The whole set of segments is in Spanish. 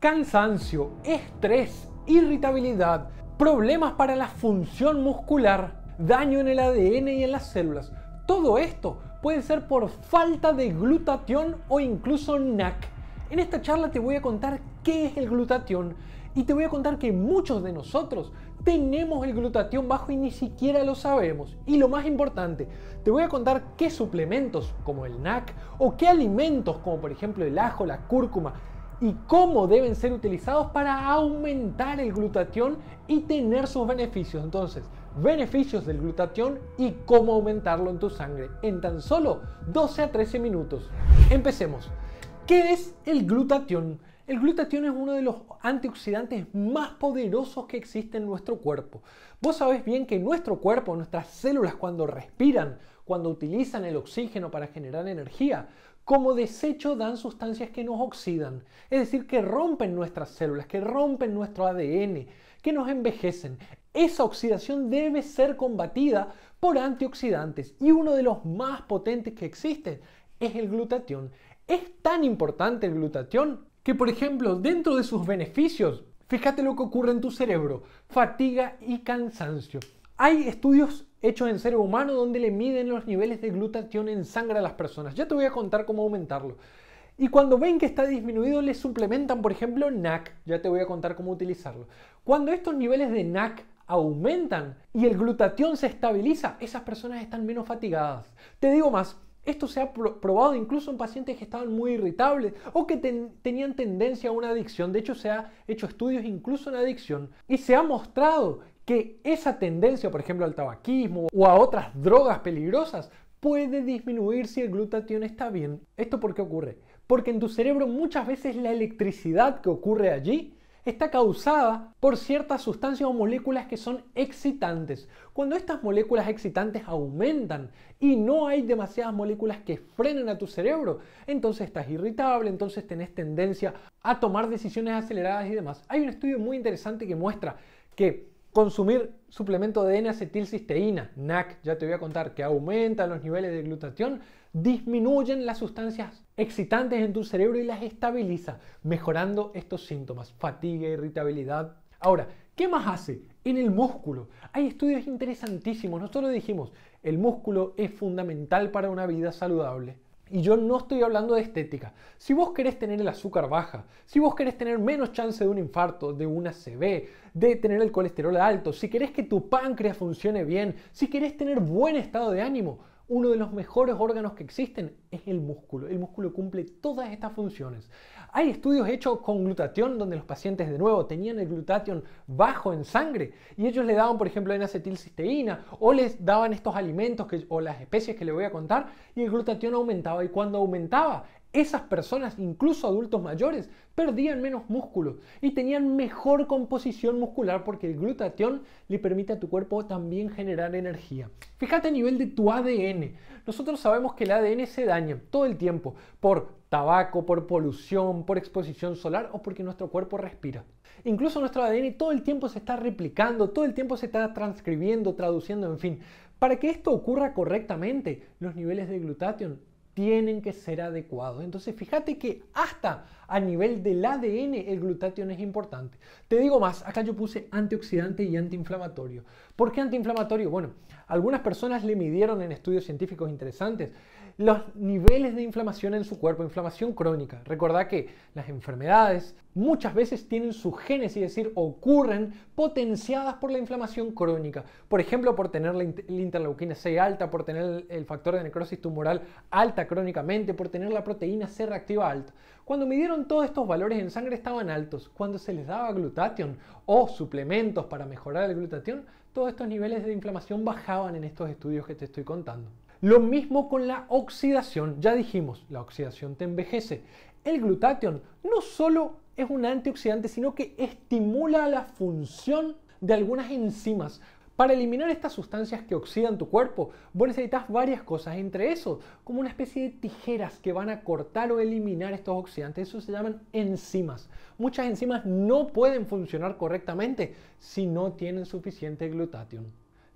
cansancio, estrés, irritabilidad, problemas para la función muscular, daño en el ADN y en las células. Todo esto puede ser por falta de glutatión o incluso NAC. En esta charla te voy a contar qué es el glutatión y te voy a contar que muchos de nosotros tenemos el glutatión bajo y ni siquiera lo sabemos. Y lo más importante, te voy a contar qué suplementos como el NAC o qué alimentos como por ejemplo el ajo, la cúrcuma, y cómo deben ser utilizados para aumentar el glutatión y tener sus beneficios. Entonces, beneficios del glutatión y cómo aumentarlo en tu sangre en tan solo 12 a 13 minutos. Empecemos. ¿Qué es el glutatión? El glutatión es uno de los antioxidantes más poderosos que existe en nuestro cuerpo. Vos sabés bien que nuestro cuerpo, nuestras células cuando respiran, cuando utilizan el oxígeno para generar energía, como desecho dan sustancias que nos oxidan, es decir, que rompen nuestras células, que rompen nuestro ADN, que nos envejecen. Esa oxidación debe ser combatida por antioxidantes y uno de los más potentes que existen es el glutatión. Es tan importante el glutatión que, por ejemplo, dentro de sus beneficios, fíjate lo que ocurre en tu cerebro, fatiga y cansancio. Hay estudios hecho en ser humano donde le miden los niveles de glutatión en sangre a las personas. Ya te voy a contar cómo aumentarlo. Y cuando ven que está disminuido, le suplementan, por ejemplo, NAC. Ya te voy a contar cómo utilizarlo. Cuando estos niveles de NAC aumentan y el glutatión se estabiliza, esas personas están menos fatigadas. Te digo más, esto se ha probado incluso en pacientes que estaban muy irritables o que tenían tendencia a una adicción. De hecho, se ha hecho estudios incluso en adicción y se ha mostrado que esa tendencia, por ejemplo, al tabaquismo o a otras drogas peligrosas, puede disminuir si el glutatión está bien. ¿Esto por qué ocurre? Porque en tu cerebro muchas veces la electricidad que ocurre allí está causada por ciertas sustancias o moléculas que son excitantes. Cuando estas moléculas excitantes aumentan y no hay demasiadas moléculas que frenen a tu cerebro, entonces estás irritable, entonces tenés tendencia a tomar decisiones aceleradas y demás. Hay un estudio muy interesante que muestra que Consumir suplemento de N-acetilcisteína, NAC, ya te voy a contar, que aumenta los niveles de glutatión, disminuyen las sustancias excitantes en tu cerebro y las estabiliza, mejorando estos síntomas, fatiga, irritabilidad. Ahora, ¿qué más hace? En el músculo. Hay estudios interesantísimos. Nosotros dijimos, el músculo es fundamental para una vida saludable. Y yo no estoy hablando de estética. Si vos querés tener el azúcar baja, si vos querés tener menos chance de un infarto, de una CV, de tener el colesterol alto, si querés que tu páncreas funcione bien, si querés tener buen estado de ánimo, uno de los mejores órganos que existen es el músculo. El músculo cumple todas estas funciones. Hay estudios hechos con glutatión donde los pacientes de nuevo tenían el glutatión bajo en sangre y ellos le daban, por ejemplo, en acetilcisteína o les daban estos alimentos o las especies que le voy a contar y el glutatión aumentaba y cuando aumentaba esas personas, incluso adultos mayores, perdían menos músculo y tenían mejor composición muscular porque el glutatión le permite a tu cuerpo también generar energía. Fíjate a nivel de tu ADN. Nosotros sabemos que el ADN se daña todo el tiempo por tabaco, por polución, por exposición solar o porque nuestro cuerpo respira. Incluso nuestro ADN todo el tiempo se está replicando, todo el tiempo se está transcribiendo, traduciendo, en fin. Para que esto ocurra correctamente, los niveles de glutatión tienen que ser adecuados. Entonces, fíjate que hasta a nivel del ADN el glutatión es importante. Te digo más, acá yo puse antioxidante y antiinflamatorio. ¿Por qué antiinflamatorio? Bueno, algunas personas le midieron en estudios científicos interesantes los niveles de inflamación en su cuerpo, inflamación crónica. Recordá que las enfermedades muchas veces tienen su genes, es decir, ocurren potenciadas por la inflamación crónica. Por ejemplo, por tener la interleuquina C alta, por tener el factor de necrosis tumoral alta crónicamente, por tener la proteína C reactiva alta. Cuando midieron todos estos valores en sangre estaban altos. Cuando se les daba glutatión o suplementos para mejorar el glutatión, todos estos niveles de inflamación bajaban en estos estudios que te estoy contando. Lo mismo con la oxidación. Ya dijimos, la oxidación te envejece. El glutatión no solo es un antioxidante, sino que estimula la función de algunas enzimas para eliminar estas sustancias que oxidan tu cuerpo, vos necesitas varias cosas, entre eso, como una especie de tijeras que van a cortar o eliminar estos oxidantes. Eso se llaman enzimas. Muchas enzimas no pueden funcionar correctamente si no tienen suficiente glutatión.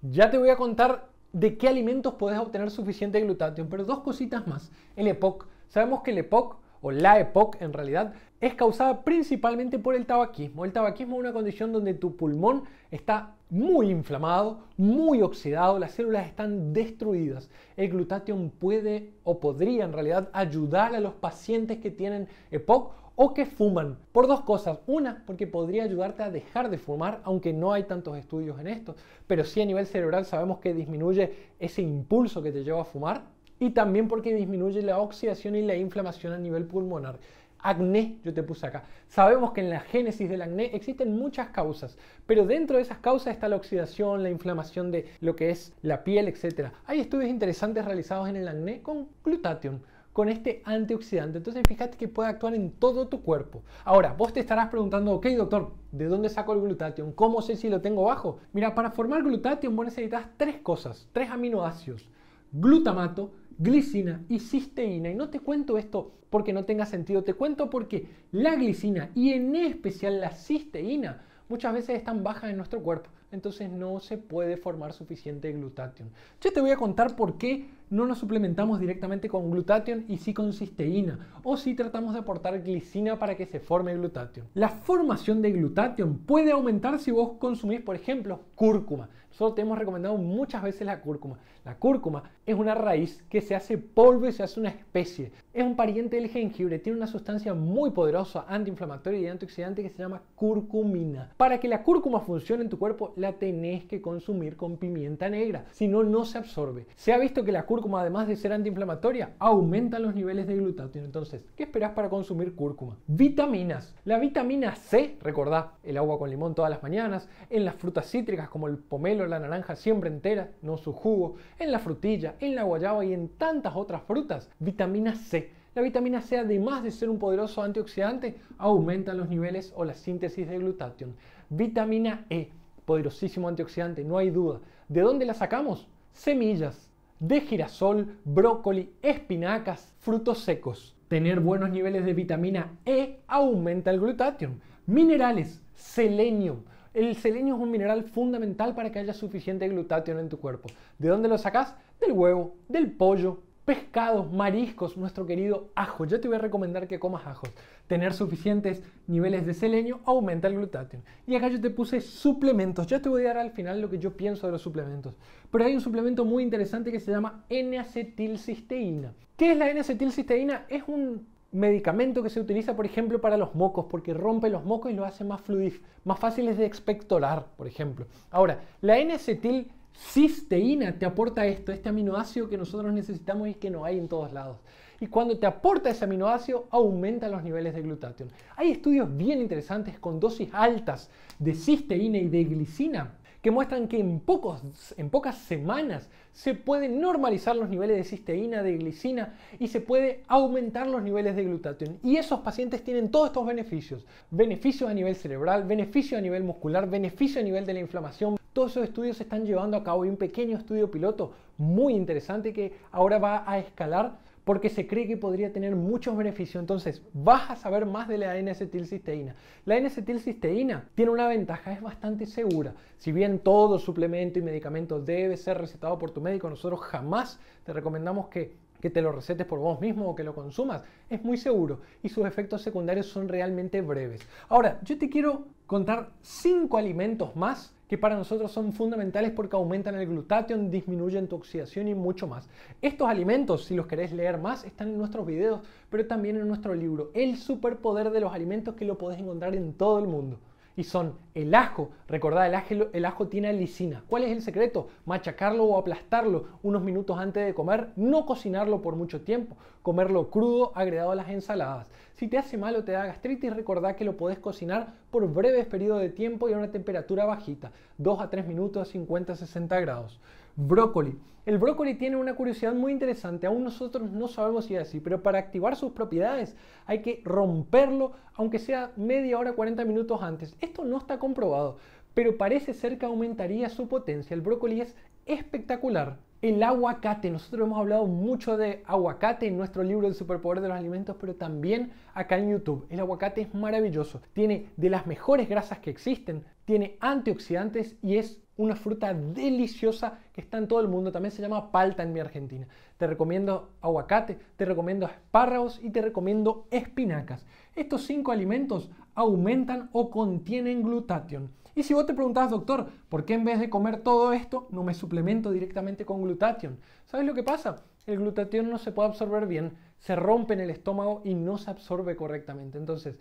Ya te voy a contar de qué alimentos puedes obtener suficiente glutatión, pero dos cositas más. El EPOC. Sabemos que el EPOC o la EPOC en realidad, es causada principalmente por el tabaquismo. El tabaquismo es una condición donde tu pulmón está muy inflamado, muy oxidado, las células están destruidas. El glutatión puede o podría en realidad ayudar a los pacientes que tienen EPOC o que fuman. Por dos cosas. Una, porque podría ayudarte a dejar de fumar, aunque no hay tantos estudios en esto. Pero sí a nivel cerebral sabemos que disminuye ese impulso que te lleva a fumar y también porque disminuye la oxidación y la inflamación a nivel pulmonar. Acné, yo te puse acá. Sabemos que en la génesis del acné existen muchas causas, pero dentro de esas causas está la oxidación, la inflamación de lo que es la piel, etc. Hay estudios interesantes realizados en el acné con glutatión con este antioxidante. Entonces fíjate que puede actuar en todo tu cuerpo. Ahora, vos te estarás preguntando, ok doctor, ¿de dónde saco el glutatión? ¿Cómo sé si lo tengo bajo? Mira, para formar glutatión vos necesitas tres cosas, tres aminoácidos. Glutamato, glicina y cisteína. Y no te cuento esto porque no tenga sentido, te cuento porque la glicina y en especial la cisteína muchas veces están bajas en nuestro cuerpo. Entonces no se puede formar suficiente glutatión. Yo te voy a contar por qué no nos suplementamos directamente con glutatión y sí con cisteína, o si tratamos de aportar glicina para que se forme glutatión. La formación de glutatión puede aumentar si vos consumís, por ejemplo, cúrcuma. Nosotros te hemos recomendado muchas veces la cúrcuma. La cúrcuma es una raíz que se hace polvo y se hace una especie. Es un pariente del jengibre, tiene una sustancia muy poderosa, antiinflamatoria y antioxidante que se llama curcumina. Para que la cúrcuma funcione en tu cuerpo, la tenés que consumir con pimienta negra, si no, no se absorbe. Se ha visto que la como además de ser antiinflamatoria, aumenta los niveles de glutatión. Entonces, ¿qué esperás para consumir cúrcuma? Vitaminas. La vitamina C, recordá, el agua con limón todas las mañanas, en las frutas cítricas como el pomelo, la naranja siempre entera, no su jugo, en la frutilla, en la guayaba y en tantas otras frutas, vitamina C. La vitamina C, además de ser un poderoso antioxidante, aumenta los niveles o la síntesis de glutatión. Vitamina E, poderosísimo antioxidante, no hay duda. ¿De dónde la sacamos? Semillas de girasol, brócoli, espinacas, frutos secos. Tener buenos niveles de vitamina E aumenta el glutatión. Minerales, selenio. El selenio es un mineral fundamental para que haya suficiente glutatión en tu cuerpo. ¿De dónde lo sacas? Del huevo, del pollo, pescados, mariscos, nuestro querido ajo. Yo te voy a recomendar que comas ajos tener suficientes niveles de selenio aumenta el glutatión. Y acá yo te puse suplementos. Ya te voy a dar al final lo que yo pienso de los suplementos. Pero hay un suplemento muy interesante que se llama N-acetilcisteína. ¿Qué es la N-acetilcisteína? Es un medicamento que se utiliza, por ejemplo, para los mocos, porque rompe los mocos y lo hace más fluidos, más fáciles de expectorar, por ejemplo. Ahora, la n acetilcisteína te aporta esto, este aminoácido que nosotros necesitamos y que no hay en todos lados y cuando te aporta ese aminoácido aumenta los niveles de glutatión. Hay estudios bien interesantes con dosis altas de cisteína y de glicina que muestran que en, pocos, en pocas semanas se pueden normalizar los niveles de cisteína, de glicina y se puede aumentar los niveles de glutatión. Y esos pacientes tienen todos estos beneficios. Beneficios a nivel cerebral, beneficios a nivel muscular, beneficio a nivel de la inflamación. Todos esos estudios se están llevando a cabo y un pequeño estudio piloto muy interesante que ahora va a escalar porque se cree que podría tener muchos beneficios. Entonces, vas a saber más de la N-acetilcisteína. La N-acetilcisteína tiene una ventaja, es bastante segura. Si bien todo suplemento y medicamento debe ser recetado por tu médico, nosotros jamás te recomendamos que que te lo recetes por vos mismo o que lo consumas, es muy seguro y sus efectos secundarios son realmente breves. Ahora, yo te quiero contar cinco alimentos más y para nosotros son fundamentales porque aumentan el glutatión, disminuyen tu oxidación y mucho más. Estos alimentos, si los querés leer más, están en nuestros videos, pero también en nuestro libro, El superpoder de los alimentos que lo podés encontrar en todo el mundo y son el ajo. Recordad, el ajo, el ajo tiene lisina. ¿Cuál es el secreto? Machacarlo o aplastarlo unos minutos antes de comer, no cocinarlo por mucho tiempo, comerlo crudo agregado a las ensaladas. Si te hace mal o te da gastritis, recordad que lo podés cocinar por breves periodos de tiempo y a una temperatura bajita, 2 a 3 minutos a 50-60 grados. Brócoli. El brócoli tiene una curiosidad muy interesante, aún nosotros no sabemos si es así, pero para activar sus propiedades hay que romperlo, aunque sea media hora, 40 minutos antes. Esto no está comprobado, pero parece ser que aumentaría su potencia. El brócoli es espectacular. El aguacate, nosotros hemos hablado mucho de aguacate en nuestro libro El superpoder de los alimentos, pero también acá en YouTube. El aguacate es maravilloso, tiene de las mejores grasas que existen, tiene antioxidantes y es una fruta deliciosa que está en todo el mundo. También se llama palta en mi Argentina. Te recomiendo aguacate, te recomiendo espárragos y te recomiendo espinacas. Estos cinco alimentos aumentan o contienen glutatión. Y si vos te preguntás, doctor, ¿por qué en vez de comer todo esto no me suplemento directamente con glutatión? ¿Sabes lo que pasa? El glutatión no se puede absorber bien, se rompe en el estómago y no se absorbe correctamente. Entonces,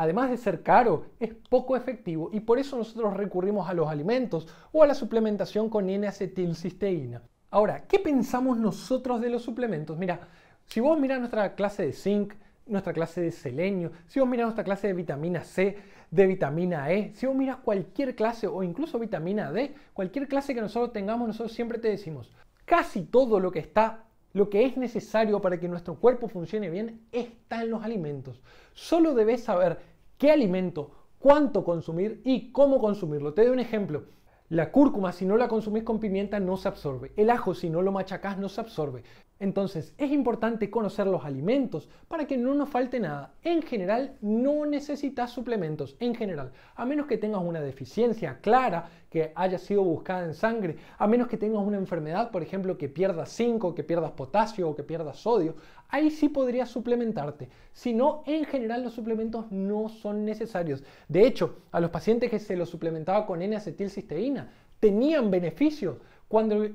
además de ser caro, es poco efectivo y por eso nosotros recurrimos a los alimentos o a la suplementación con N-acetilcisteína. Ahora, ¿qué pensamos nosotros de los suplementos? Mira, si vos mirás nuestra clase de zinc, nuestra clase de selenio, si vos mirás nuestra clase de vitamina C, de vitamina E, si vos miras cualquier clase o incluso vitamina D, cualquier clase que nosotros tengamos, nosotros siempre te decimos, casi todo lo que está lo que es necesario para que nuestro cuerpo funcione bien está en los alimentos. Solo debes saber qué alimento, cuánto consumir y cómo consumirlo. Te doy un ejemplo. La cúrcuma, si no la consumís con pimienta, no se absorbe. El ajo, si no lo machacás, no se absorbe. Entonces es importante conocer los alimentos para que no nos falte nada. En general no necesitas suplementos, en general, a menos que tengas una deficiencia clara que haya sido buscada en sangre, a menos que tengas una enfermedad, por ejemplo, que pierdas zinc que pierdas potasio o que pierdas sodio, ahí sí podrías suplementarte. Si no, en general los suplementos no son necesarios. De hecho, a los pacientes que se los suplementaba con N-acetilcisteína tenían beneficio cuando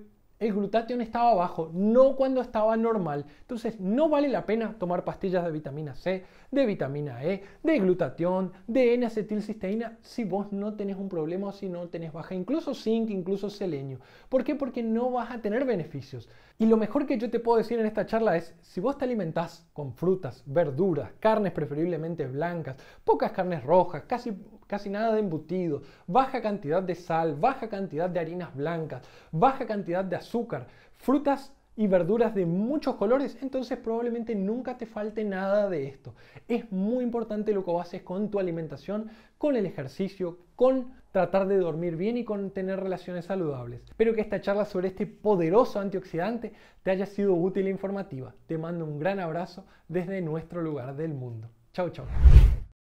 el glutatión estaba bajo, no cuando estaba normal. Entonces no vale la pena tomar pastillas de vitamina C, de vitamina E, de glutatión, de N-acetilcisteína si vos no tenés un problema o si no tenés baja, incluso zinc, incluso selenio. ¿Por qué? Porque no vas a tener beneficios. Y lo mejor que yo te puedo decir en esta charla es, si vos te alimentás con frutas, verduras, carnes preferiblemente blancas, pocas carnes rojas, casi casi nada de embutido, baja cantidad de sal, baja cantidad de harinas blancas, baja cantidad de azúcar, frutas y verduras de muchos colores, entonces probablemente nunca te falte nada de esto. Es muy importante lo que haces con tu alimentación, con el ejercicio, con tratar de dormir bien y con tener relaciones saludables. Espero que esta charla sobre este poderoso antioxidante te haya sido útil e informativa. Te mando un gran abrazo desde nuestro lugar del mundo. Chao, chao.